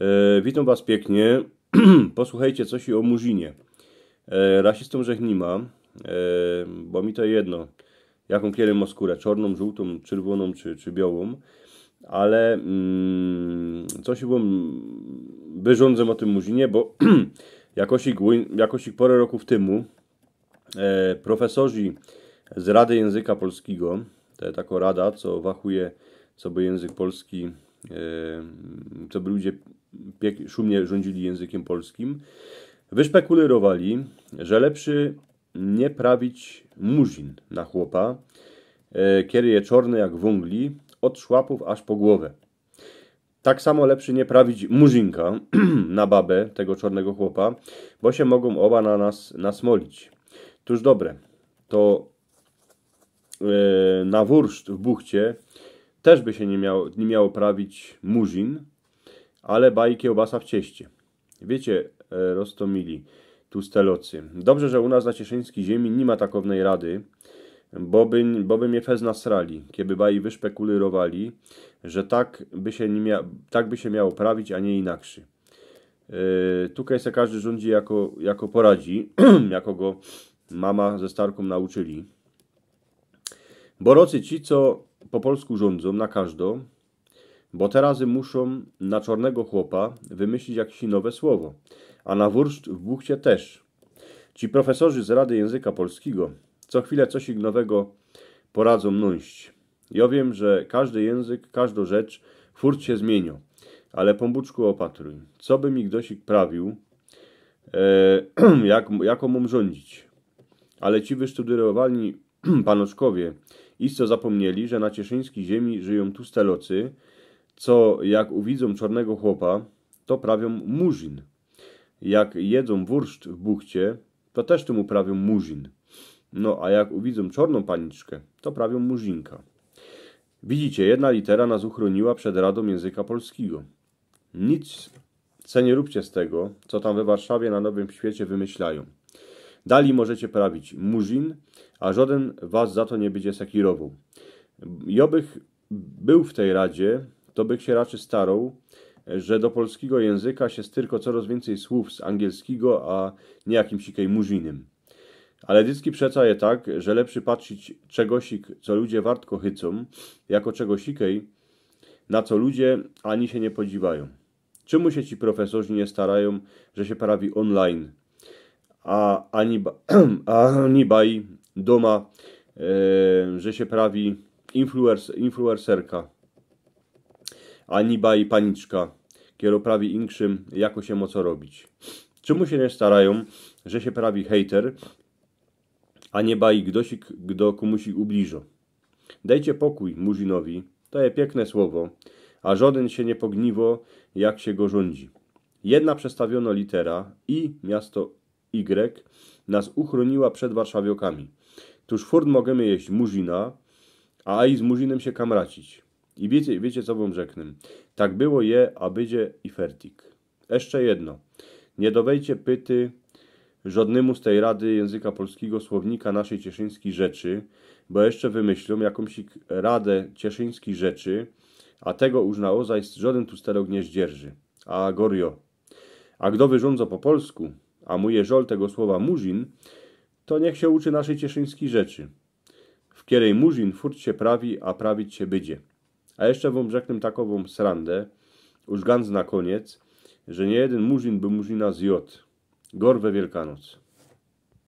E, witam Was pięknie. Posłuchajcie coś o Murzinie. E, rasistą rzecz nie ma, e, bo mi to jedno, jaką kielę ma skórę, czarną, żółtą, czerwoną czy, czy białą, ale się mm, coś wam wyrządzę o tym Murzinie, bo jakoś jakosik parę roków temu profesorzy z Rady Języka Polskiego, to jest taka rada, co wachuje, co by język polski, co by ludzie szumnie rządzili językiem polskim, wyszpekulowali, że lepszy nie prawić muzin na chłopa, e, kiedy je czorne jak wągli, od szłapów aż po głowę. Tak samo lepszy nie prawić muzinka na babę tego czarnego chłopa, bo się mogą oba na nas nasmolić. Tuż dobre, to e, na wurszt w buchcie też by się nie miało, nie miało prawić muzin, ale baj kiełbasa w cieście. Wiecie, e, roztomili tu stelocy. Dobrze, że u nas na cieszyńskiej ziemi nie ma takownej rady, bo by, bo by mnie fez nasrali, kiedy baj wyszpekulowali, że tak by, się nie mia, tak by się miało prawić, a nie inaczej. Yy, e, tutaj se każdy rządzi jako, jako poradzi, jako go mama ze starką nauczyli. Borocy ci, co po polsku rządzą na każdą, bo razy muszą na czarnego chłopa wymyślić jakieś nowe słowo, a na wurszcz w buchcie też. Ci profesorzy z Rady Języka Polskiego co chwilę coś nowego poradzą nąść. Ja wiem, że każdy język, każdą rzecz furt się zmienią, ale pombuczku opatruj, co by mi Gdosik prawił, e, jak, jaką mum rządzić. Ale ci wysztudyrowani panoczkowie isto zapomnieli, że na cieszyńskiej ziemi żyją tu stelocy, co jak uwidzą czarnego chłopa, to prawią murzin. Jak jedzą wurszt w buchcie, to też temu prawią murzin. No, a jak uwidzą czarną paniczkę, to prawią murzinka. Widzicie, jedna litera nas uchroniła przed radą języka polskiego. Nic se nie róbcie z tego, co tam we Warszawie na Nowym Świecie wymyślają. Dali możecie prawić murzin, a żaden was za to nie będzie sekirował. Jobych był w tej radzie, to byk się raczej starał, że do polskiego języka się styrko coraz więcej słów z angielskiego, a nie jakimś sikej murzynem. Ale dycki przeca je tak, że lepszy patrzyć czegosik, co ludzie wartko chycą, jako czegosikej, na co ludzie ani się nie podziwają. Czemu się ci profesorzy nie starają, że się prawi online, a ani, ani baj doma, e, że się prawi influers, influencerka, Aniba i paniczka, kieroprawi inkszym, jako się co robić. Czemu się nie starają, że się prawi hejter, a nie baj gdosik, gdo komusi ubliżo. Dajcie pokój muzinowi, to je piękne słowo, a żaden się nie pogniwo, jak się go rządzi. Jedna przestawiono litera i miasto Y nas uchroniła przed warszawiokami. Tuż furt możemy jeść muzina, a i z muzinem się kamracić. I wiecie, wiecie co wam rzeknę. Tak było je, a bydzie i fertik. Jeszcze jedno. Nie dowejcie pyty żadnemu z tej rady języka polskiego słownika naszej cieszyńskiej rzeczy, bo jeszcze wymyślą jakąś radę cieszyńskiej rzeczy, a tego już na ozaj żaden tu sterok nie zdzierży. A gorio. A gdy wyrządzo po polsku, a muje żol tego słowa murzin, to niech się uczy naszej cieszyńskiej rzeczy. W kierej murzin furt się prawi, a prawić się bydzie. A jeszcze wam rzeknę takową srandę, już ganz na koniec, że nie jeden murzin by murzina zjot. Gorwe Wielkanoc.